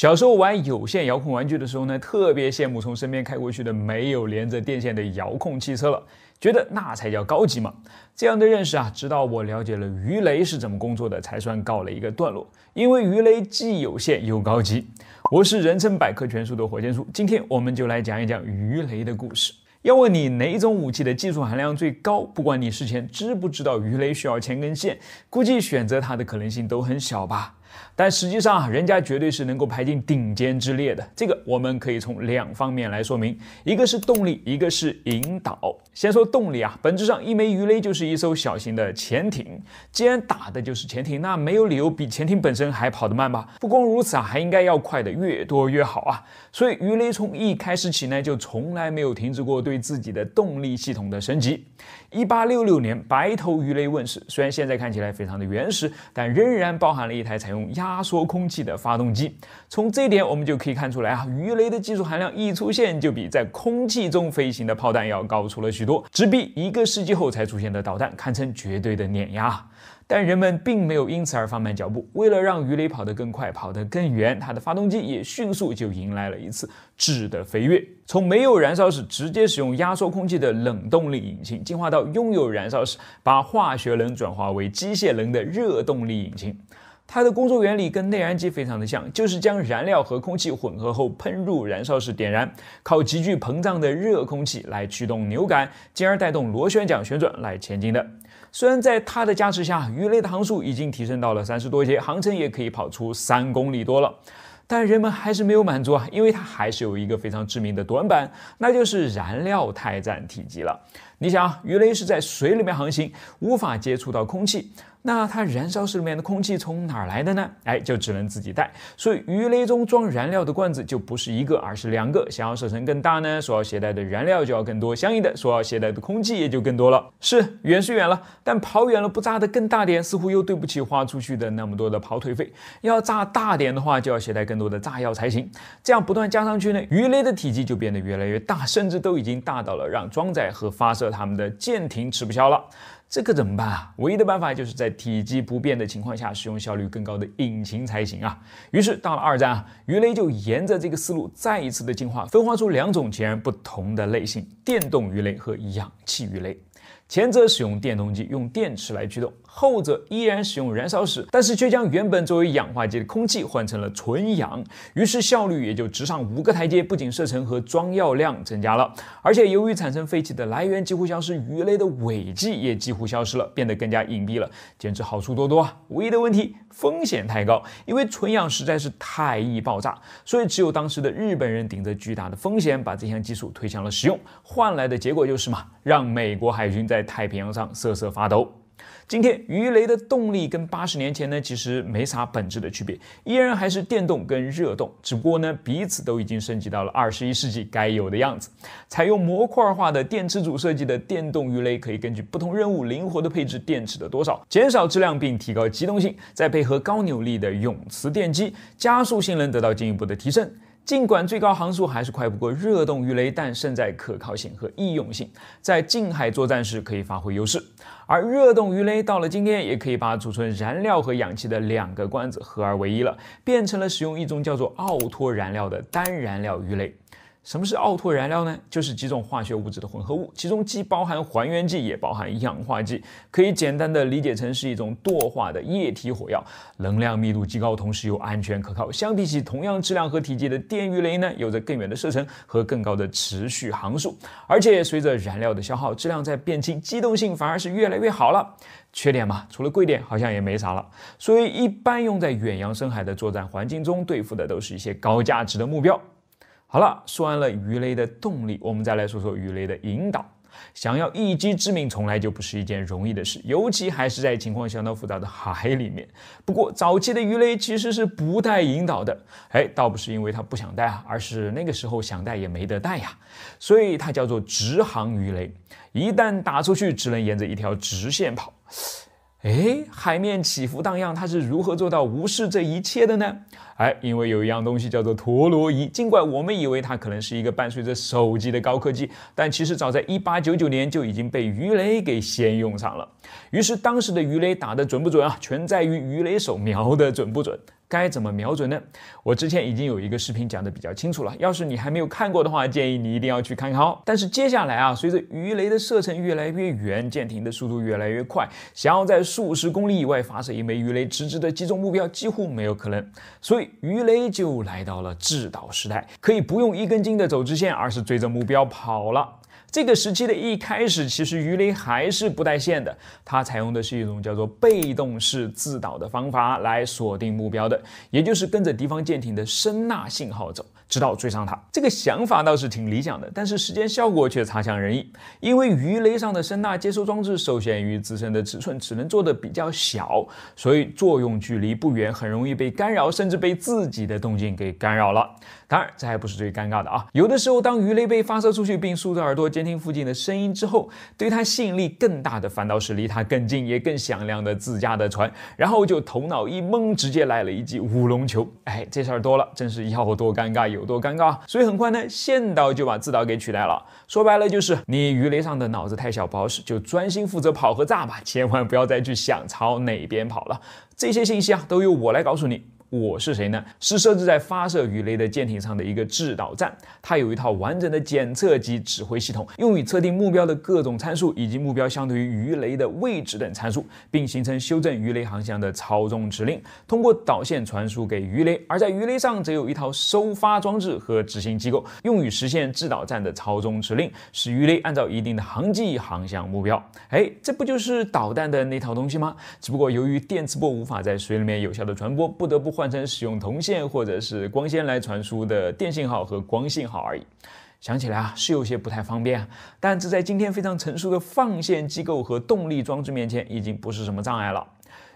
小时候玩有线遥控玩具的时候呢，特别羡慕从身边开过去的没有连着电线的遥控汽车了，觉得那才叫高级嘛。这样的认识啊，直到我了解了鱼雷是怎么工作的，才算告了一个段落。因为鱼雷既有线又高级。我是人称百科全书的火箭叔，今天我们就来讲一讲鱼雷的故事。要问你哪种武器的技术含量最高，不管你事前知不知道鱼雷需要钱根线，估计选择它的可能性都很小吧。但实际上啊，人家绝对是能够排进顶尖之列的。这个我们可以从两方面来说明，一个是动力，一个是引导。先说动力啊，本质上一枚鱼雷就是一艘小型的潜艇。既然打的就是潜艇，那没有理由比潜艇本身还跑得慢吧？不光如此啊，还应该要快的越多越好啊。所以鱼雷从一开始起呢，就从来没有停止过对自己的动力系统的升级。一八六六年，白头鱼雷问世，虽然现在看起来非常的原始，但仍然包含了一台采用。压缩空气的发动机，从这点我们就可以看出来啊，鱼雷的技术含量一出现，就比在空气中飞行的炮弹要高出了许多，直逼一个世纪后才出现的导弹，堪称绝对的碾压。但人们并没有因此而放慢脚步，为了让鱼雷跑得更快、跑得更远，它的发动机也迅速就迎来了一次质的飞跃，从没有燃烧室直接使用压缩空气的冷动力引擎，进化到拥有燃烧室，把化学能转化为机械能的热动力引擎。它的工作原理跟内燃机非常的像，就是将燃料和空气混合后喷入燃烧室点燃，靠急剧膨胀的热空气来驱动扭杆，进而带动螺旋桨旋转来前进的。虽然在它的加持下，鱼雷的航速已经提升到了三十多节，航程也可以跑出三公里多了，但人们还是没有满足，啊，因为它还是有一个非常致命的短板，那就是燃料太占体积了。你想鱼雷是在水里面航行，无法接触到空气，那它燃烧室里面的空气从哪来的呢？哎，就只能自己带。所以鱼雷中装燃料的罐子就不是一个，而是两个。想要射程更大呢，所要携带的燃料就要更多，相应的所要携带的空气也就更多了。是远是远了，但跑远了不炸得更大点，似乎又对不起花出去的那么多的跑腿费。要炸大点的话，就要携带更多的炸药才行。这样不断加上去呢，鱼雷的体积就变得越来越大，甚至都已经大到了让装载和发射。他们的舰艇吃不消了，这可怎么办啊？唯一的办法就是在体积不变的情况下，使用效率更高的引擎才行啊。于是到了二战，啊，鱼雷就沿着这个思路再一次的进化，分化出两种截然不同的类型：电动鱼雷和氧气鱼雷。前者使用电动机，用电池来驱动。后者依然使用燃烧室，但是却将原本作为氧化剂的空气换成了纯氧，于是效率也就直上五个台阶。不仅射程和装药量增加了，而且由于产生废气的来源几乎消失，鱼雷的尾迹也几乎消失了，变得更加隐蔽了，简直好处多多啊！唯一的问题，风险太高，因为纯氧实在是太易爆炸，所以只有当时的日本人顶着巨大的风险把这项技术推向了使用，换来的结果就是嘛，让美国海军在太平洋上瑟瑟发抖。今天鱼雷的动力跟八十年前呢，其实没啥本质的区别，依然还是电动跟热动，只不过呢，彼此都已经升级到了二十一世纪该有的样子。采用模块化的电池组设计的电动鱼雷，可以根据不同任务灵活的配置电池的多少，减少质量并提高机动性，再配合高扭力的永磁电机，加速性能得到进一步的提升。尽管最高航速还是快不过热动鱼雷，但胜在可靠性和易用性，在近海作战时可以发挥优势。而热动鱼雷到了今天，也可以把储存燃料和氧气的两个罐子合而为一了，变成了使用一种叫做奥托燃料的单燃料鱼雷。什么是奥托燃料呢？就是几种化学物质的混合物，其中既包含还原剂，也包含氧化剂，可以简单的理解成是一种惰化的液体火药，能量密度极高，同时又安全可靠。相比起同样质量和体积的电鱼雷呢，有着更远的射程和更高的持续航速，而且随着燃料的消耗，质量在变轻，机动性反而是越来越好了。缺点嘛，除了贵点，好像也没啥了。所以一般用在远洋深海的作战环境中，对付的都是一些高价值的目标。好了，说完了鱼雷的动力，我们再来说说鱼雷的引导。想要一击致命，从来就不是一件容易的事，尤其还是在情况相当复杂的海里面。不过，早期的鱼雷其实是不带引导的。哎，倒不是因为它不想带啊，而是那个时候想带也没得带呀，所以它叫做直航鱼雷。一旦打出去，只能沿着一条直线跑。哎，海面起伏荡漾，它是如何做到无视这一切的呢？哎，因为有一样东西叫做陀螺仪。尽管我们以为它可能是一个伴随着手机的高科技，但其实早在一八九九年就已经被鱼雷给先用上了。于是，当时的鱼雷打得准不准啊，全在于鱼雷手瞄的准不准。该怎么瞄准呢？我之前已经有一个视频讲的比较清楚了，要是你还没有看过的话，建议你一定要去看看哦。但是接下来啊，随着鱼雷的射程越来越远，舰艇的速度越来越快，想要在数十公里以外发射一枚鱼雷，直直的击中目标几乎没有可能，所以鱼雷就来到了制导时代，可以不用一根筋的走直线，而是追着目标跑了。这个时期的一开始，其实鱼雷还是不带线的，它采用的是一种叫做被动式自导的方法来锁定目标的，也就是跟着敌方舰艇的声呐信号走。直到追上它，这个想法倒是挺理想的，但是时间效果却差强人意。因为鱼雷上的声呐接收装置受限于自身的尺寸，只能做的比较小，所以作用距离不远，很容易被干扰，甚至被自己的动静给干扰了。当然，这还不是最尴尬的啊！有的时候，当鱼雷被发射出去，并竖着耳朵监听附近的声音之后，对它吸引力更大的，反倒是离它更近也更响亮的自家的船，然后就头脑一懵，直接来了一记五龙球。哎，这事儿多了，真是要多尴尬有有多尴尬，所以很快呢，线导就把自导给取代了。说白了就是，你鱼雷上的脑子太小不好使，就专心负责跑和炸吧，千万不要再去想朝哪边跑了。这些信息啊，都由我来告诉你。我是谁呢？是设置在发射鱼雷的舰艇上的一个制导站，它有一套完整的检测及指挥系统，用于测定目标的各种参数以及目标相对于鱼雷的位置等参数，并形成修正鱼雷航向的操纵指令，通过导线传输给鱼雷。而在鱼雷上则有一套收发装置和执行机构，用于实现制导站的操纵指令，使鱼雷按照一定的航迹航向目标。哎，这不就是导弹的那套东西吗？只不过由于电磁波无法在水里面有效的传播，不得不。换成使用铜线或者是光纤来传输的电信号和光信号而已。想起来啊，是有些不太方便啊。但这在今天非常成熟的放线机构和动力装置面前，已经不是什么障碍了。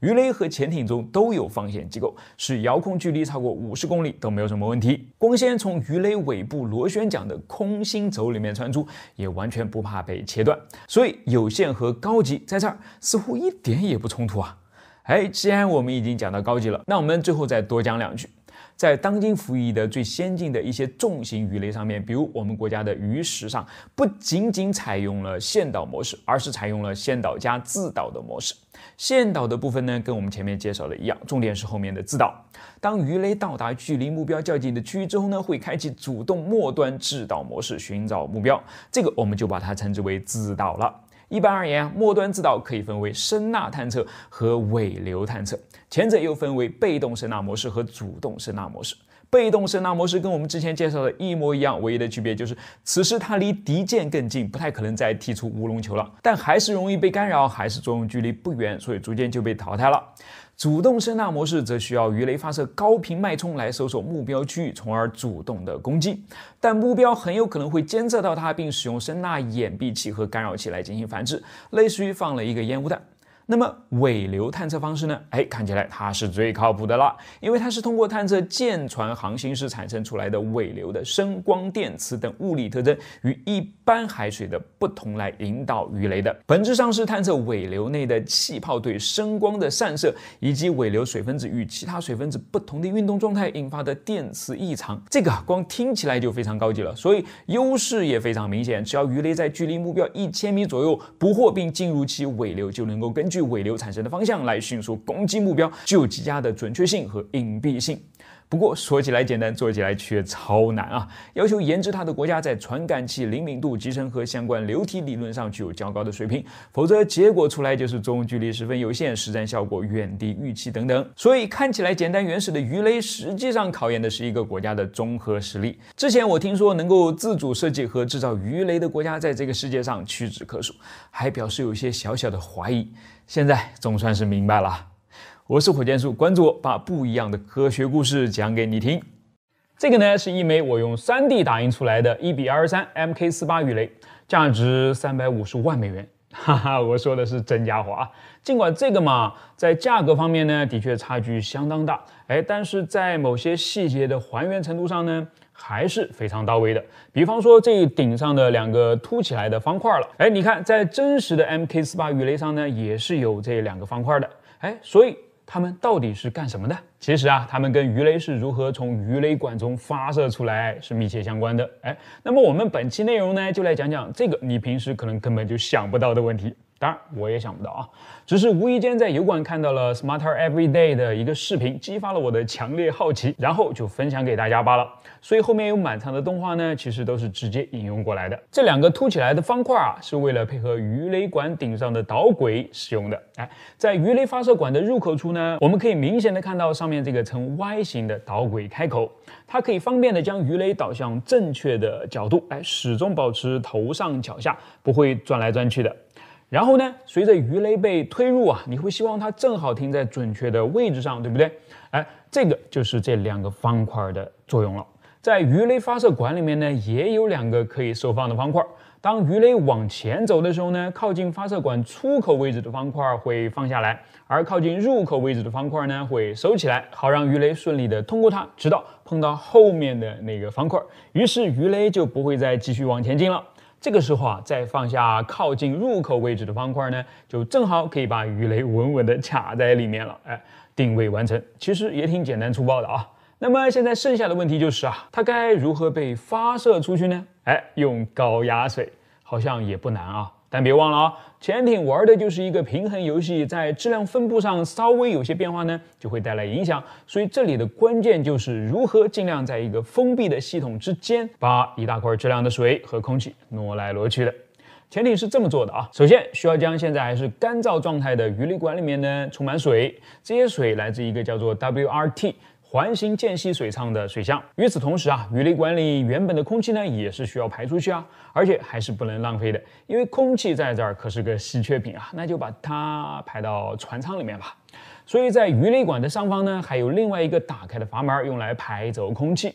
鱼雷和潜艇中都有放线机构，使遥控距离超过五十公里都没有什么问题。光纤从鱼雷尾部螺旋桨的空心轴里面穿出，也完全不怕被切断。所以有线和高级在这儿似乎一点也不冲突啊。哎，既然我们已经讲到高级了，那我们最后再多讲两句。在当今服役的最先进的一些重型鱼雷上面，比如我们国家的鱼食上，不仅仅采用了线导模式，而是采用了线导加自导的模式。线导的部分呢，跟我们前面介绍的一样，重点是后面的自导。当鱼雷到达距离目标较近的区域之后呢，会开启主动末端制导模式寻找目标，这个我们就把它称之为自导了。一般而言末端自导可以分为声呐探测和尾流探测，前者又分为被动声呐模式和主动声呐模式。被动声纳模式跟我们之前介绍的一模一样，唯一的区别就是此时它离敌舰更近，不太可能再踢出乌龙球了，但还是容易被干扰，还是作用距离不远，所以逐渐就被淘汰了。主动声纳模式则需要鱼雷发射高频脉冲来搜索目标区域，从而主动的攻击，但目标很有可能会监测到它，并使用声纳掩蔽器和干扰器来进行反制，类似于放了一个烟雾弹。那么尾流探测方式呢？哎，看起来它是最靠谱的了，因为它是通过探测舰船航行时产生出来的尾流的声、光、电磁等物理特征与一般海水的不同来引导鱼雷的。本质上是探测尾流内的气泡对声光的散射，以及尾流水分子与其他水分子不同的运动状态引发的电磁异常。这个光听起来就非常高级了，所以优势也非常明显。只要鱼雷在距离目标一千米左右捕获并进入其尾流，就能够根据。据尾流产生的方向来迅速攻击目标，具有极佳的准确性和隐蔽性。不过说起来简单，做起来却超难啊！要求研制它的国家在传感器灵敏度、集成和相关流体理论上具有较高的水平，否则结果出来就是中距离十分有限，实战效果远低于预期等等。所以看起来简单原始的鱼雷，实际上考验的是一个国家的综合实力。之前我听说能够自主设计和制造鱼雷的国家在这个世界上屈指可数，还表示有些小小的怀疑。现在总算是明白了。我是火箭叔，关注我，把不一样的科学故事讲给你听。这个呢是一枚我用 3D 打印出来的1比23 MK48 鱼雷，价值三百五十万美元，哈哈，我说的是真家伙啊。尽管这个嘛，在价格方面呢，的确差距相当大，哎，但是在某些细节的还原程度上呢，还是非常到位的。比方说这顶上的两个凸起来的方块了，哎，你看，在真实的 MK48 鱼雷上呢，也是有这两个方块的，哎，所以。它们到底是干什么的？其实啊，它们跟鱼雷是如何从鱼雷管中发射出来是密切相关的。哎，那么我们本期内容呢，就来讲讲这个你平时可能根本就想不到的问题。当然，我也想不到啊，只是无意间在油管看到了 smarter everyday 的一个视频，激发了我的强烈好奇，然后就分享给大家罢了。所以后面有满仓的动画呢，其实都是直接引用过来的。这两个凸起来的方块啊，是为了配合鱼雷管顶上的导轨使用的。哎，在鱼雷发射管的入口处呢，我们可以明显的看到上面这个呈 Y 形的导轨开口，它可以方便的将鱼雷导向正确的角度，哎，始终保持头上脚下，不会转来转去的。然后呢，随着鱼雷被推入啊，你会希望它正好停在准确的位置上，对不对？哎，这个就是这两个方块的作用了。在鱼雷发射管里面呢，也有两个可以收放的方块。当鱼雷往前走的时候呢，靠近发射管出口位置的方块会放下来，而靠近入口位置的方块呢会收起来，好让鱼雷顺利的通过它，直到碰到后面的那个方块，于是鱼雷就不会再继续往前进了。这个时候啊，再放下靠近入口位置的方块呢，就正好可以把鱼雷稳稳地卡在里面了。哎，定位完成，其实也挺简单粗暴的啊。那么现在剩下的问题就是啊，它该如何被发射出去呢？哎，用高压水好像也不难啊。但别忘了啊，潜艇玩的就是一个平衡游戏，在质量分布上稍微有些变化呢，就会带来影响。所以这里的关键就是如何尽量在一个封闭的系统之间，把一大块质量的水和空气挪来挪去的。潜艇是这么做的啊，首先需要将现在还是干燥状态的鱼雷管里面呢充满水，这些水来自一个叫做 WRT。环形间隙水舱的水箱。与此同时啊，鱼雷管里原本的空气呢，也是需要排出去啊，而且还是不能浪费的，因为空气在这儿可是个稀缺品啊。那就把它排到船舱里面吧。所以在鱼雷管的上方呢，还有另外一个打开的阀门，用来排走空气。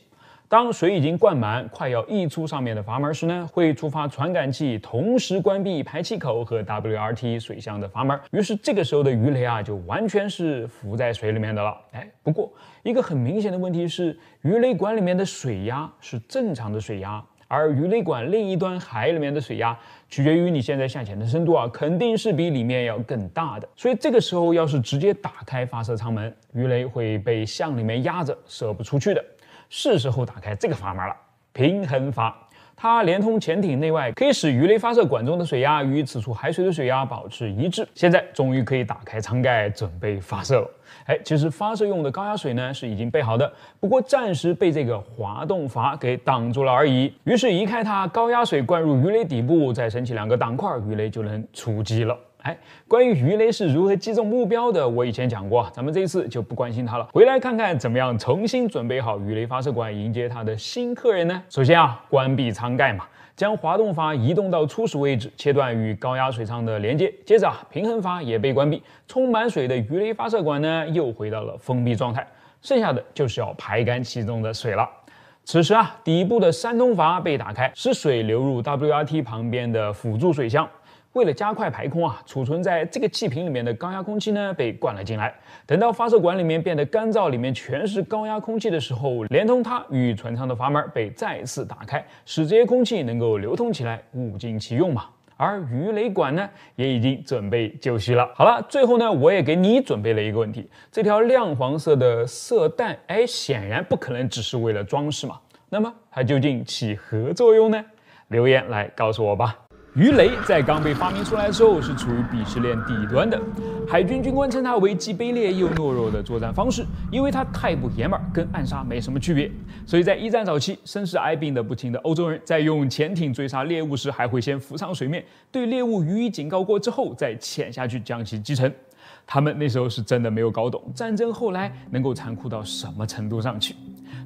当水已经灌满，快要溢出上面的阀门时呢，会触发传感器，同时关闭排气口和 WRT 水箱的阀门。于是这个时候的鱼雷啊，就完全是浮在水里面的了。哎，不过一个很明显的问题是，鱼雷管里面的水压是正常的水压，而鱼雷管另一端海里面的水压取决于你现在下潜的深度啊，肯定是比里面要更大的。所以这个时候要是直接打开发射舱门，鱼雷会被向里面压着射不出去的。是时候打开这个阀门了，平衡阀。它连通潜艇内外，可以使鱼雷发射管中的水压与此处海水的水压保持一致。现在终于可以打开舱盖，准备发射了。哎，其实发射用的高压水呢是已经备好的，不过暂时被这个滑动阀给挡住了而已。于是移开它，高压水灌入鱼雷底部，再升起两个挡块，鱼雷就能出击了。哎，关于鱼雷是如何击中目标的，我以前讲过，咱们这一次就不关心它了。回来看看怎么样重新准备好鱼雷发射管，迎接它的新客人呢？首先啊，关闭舱盖嘛，将滑动阀移动到初始位置，切断与高压水舱的连接。接着啊，平衡阀也被关闭，充满水的鱼雷发射管呢，又回到了封闭状态。剩下的就是要排干其中的水了。此时啊，底部的三通阀被打开，使水流入 WRT 旁边的辅助水箱。为了加快排空啊，储存在这个气瓶里面的高压空气呢被灌了进来。等到发射管里面变得干燥，里面全是高压空气的时候，连通它与船舱的阀门被再次打开，使这些空气能够流通起来，物尽其用嘛。而鱼雷管呢，也已经准备就绪了。好了，最后呢，我也给你准备了一个问题：这条亮黄色的色带，哎，显然不可能只是为了装饰嘛。那么它究竟起何作用呢？留言来告诉我吧。鱼雷在刚被发明出来之后是处于鄙视链底端的，海军军官称它为既卑劣又懦弱的作战方式，因为它太不爷们儿，跟暗杀没什么区别。所以在一战早期，身世哀病的不停的欧洲人在用潜艇追杀猎物时，还会先浮上水面，对猎物予以警告过之后，再潜下去将其击沉。他们那时候是真的没有搞懂战争后来能够残酷到什么程度上去。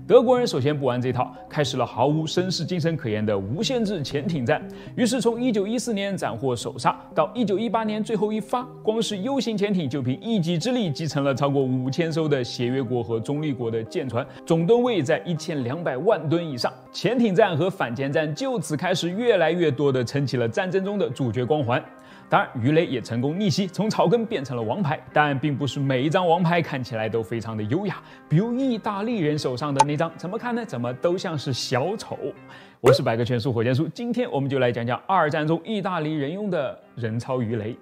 德国人首先不玩这套，开始了毫无绅士精神可言的无限制潜艇战。于是，从1914年斩获首杀到1918年最后一发，光是 U 型潜艇就凭一己之力击沉了超过五千艘的协约国和中立国的舰船，总吨位在一千两百万吨以上。潜艇战和反潜战就此开始，越来越多的撑起了战争中的主角光环。当然，鱼雷也成功逆袭，从草根变成了王牌。但并不是每一张王牌看起来都非常的优雅。比如意大利人手上的那张，怎么看呢？怎么都像是小丑。我是百科全书火箭叔，今天我们就来讲讲二战中意大利人用的人操鱼雷。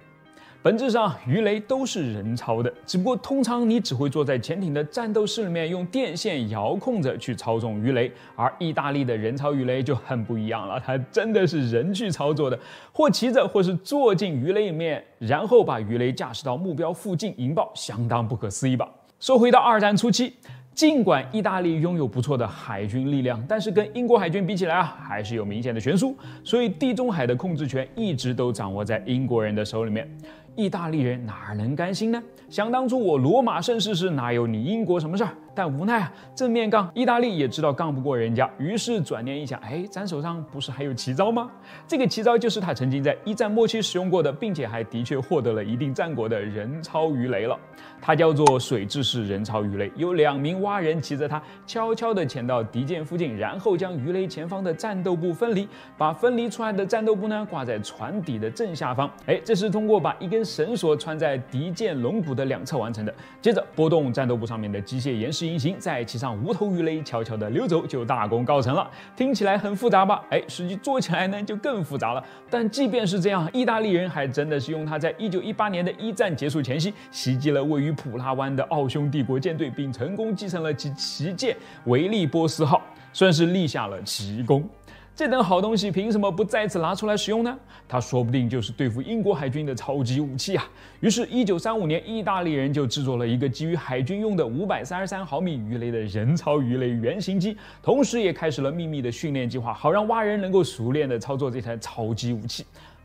本质上鱼雷都是人操的，只不过通常你只会坐在潜艇的战斗室里面用电线遥控着去操纵鱼雷，而意大利的人操鱼雷就很不一样了，它真的是人去操作的，或骑着或是坐进鱼雷里面，然后把鱼雷驾驶到目标附近引爆，相当不可思议吧？说回到二战初期，尽管意大利拥有不错的海军力量，但是跟英国海军比起来啊，还是有明显的悬殊，所以地中海的控制权一直都掌握在英国人的手里面。意大利人哪能甘心呢？想当初我罗马盛世时，哪有你英国什么事儿？但无奈啊，正面杠意大利也知道杠不过人家，于是转念一想，哎，咱手上不是还有奇招吗？这个奇招就是他曾经在一战末期使用过的，并且还的确获得了一定战果的人超鱼雷了。它叫做水蛭式人超鱼雷，有两名蛙人骑着它，悄悄地潜到敌舰附近，然后将鱼雷前方的战斗部分离，把分离出来的战斗部呢挂在船底的正下方。哎，这是通过把一根绳索穿在敌舰龙骨的两侧完成的。接着拨动战斗部上面的机械岩石。隐形在其上，无头鱼雷悄悄地溜走，就大功告成了。听起来很复杂吧？哎，实际做起来呢就更复杂了。但即便是这样，意大利人还真的是用它在1918年的一战结束前夕，袭击了位于普拉湾的奥匈帝国舰队，并成功击沉了其旗舰维利波斯号，算是立下了奇功。这等好东西凭什么不再次拿出来使用呢？它说不定就是对付英国海军的超级武器啊！于是，一九三五年，意大利人就制作了一个基于海军用的五百三十三毫米鱼雷的人操鱼雷原型机，同时也开始了秘密的训练计划，好让蛙人能够熟练的操作这台超级武器。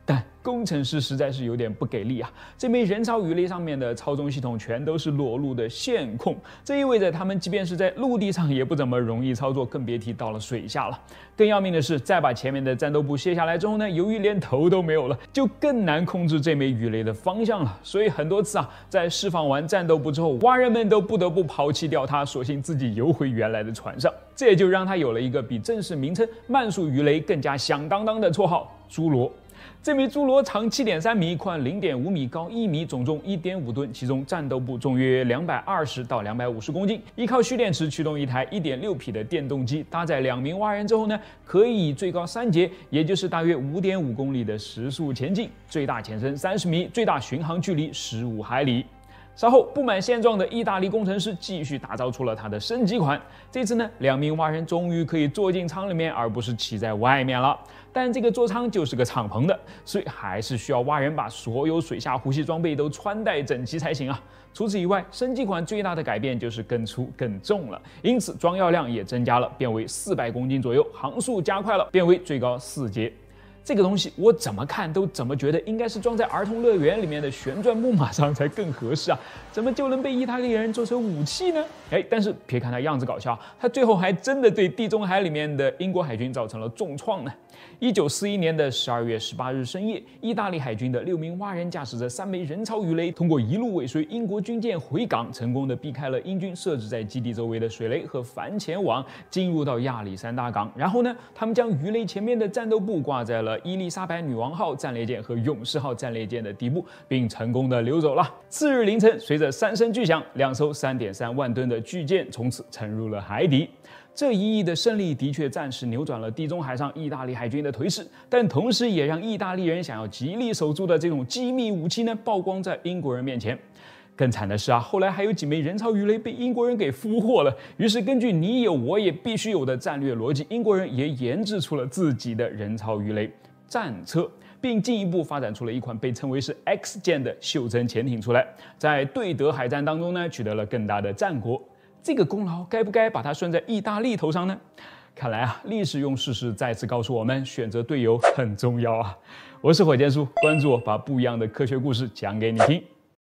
但工程师实在是有点不给力啊！这枚人造鱼雷上面的操纵系统全都是裸露的线控，这意味着他们即便是在陆地上也不怎么容易操作，更别提到了水下了。更要命的是，再把前面的战斗部卸下来之后呢，由于连头都没有了，就更难控制这枚鱼雷的方向了。所以很多次啊，在释放完战斗部之后，蛙人们都不得不抛弃掉它，索性自己游回原来的船上。这也就让它有了一个比正式名称“慢速鱼雷”更加响当当的绰号——侏罗。这枚侏罗长七点三米，宽零点五米，高一米，总重一点五吨，其中战斗部重约两百二十到两百五十公斤，依靠蓄电池驱动一台一点六匹的电动机，搭载两名蛙人之后呢，可以以最高三节，也就是大约五点五公里的时速前进，最大潜深三十米，最大巡航距离十五海里。稍后，不满现状的意大利工程师继续打造出了他的升级款。这次呢，两名蛙人终于可以坐进舱里面，而不是骑在外面了。但这个座舱就是个敞篷的，所以还是需要蛙人把所有水下呼吸装备都穿戴整齐才行啊。除此以外，升级款最大的改变就是更粗更重了，因此装药量也增加了，变为四百公斤左右，航速加快了，变为最高四节。这个东西我怎么看都怎么觉得应该是装在儿童乐园里面的旋转木马上才更合适啊！怎么就能被意大利人做成武器呢？哎，但是别看它样子搞笑，它最后还真的对地中海里面的英国海军造成了重创呢。一九四一年的十二月十八日深夜，意大利海军的六名蛙人驾驶着三枚人操鱼雷，通过一路尾随英国军舰回港，成功的避开了英军设置在基地周围的水雷和反潜网，进入到亚历山大港。然后呢，他们将鱼雷前面的战斗部挂在了。伊丽莎白女王号战列舰和勇士号战列舰的底部，并成功的溜走了。次日凌晨，随着三声巨响，两艘三点三万吨的巨舰从此沉入了海底。这一役的胜利的确暂时扭转了地中海上意大利海军的颓势，但同时也让意大利人想要极力守住的这种机密武器呢曝光在英国人面前。更惨的是啊，后来还有几枚人造鱼雷被英国人给俘获了。于是根据你有我也必须有的战略逻辑，英国人也研制出了自己的人造鱼雷。战车，并进一步发展出了一款被称为是 X 舰的袖珍潜艇出来，在对德海战当中呢，取得了更大的战果。这个功劳该不该把它算在意大利头上呢？看来啊，历史用事实再次告诉我们，选择队友很重要啊！我是火箭叔，关注我，把不一样的科学故事讲给你听。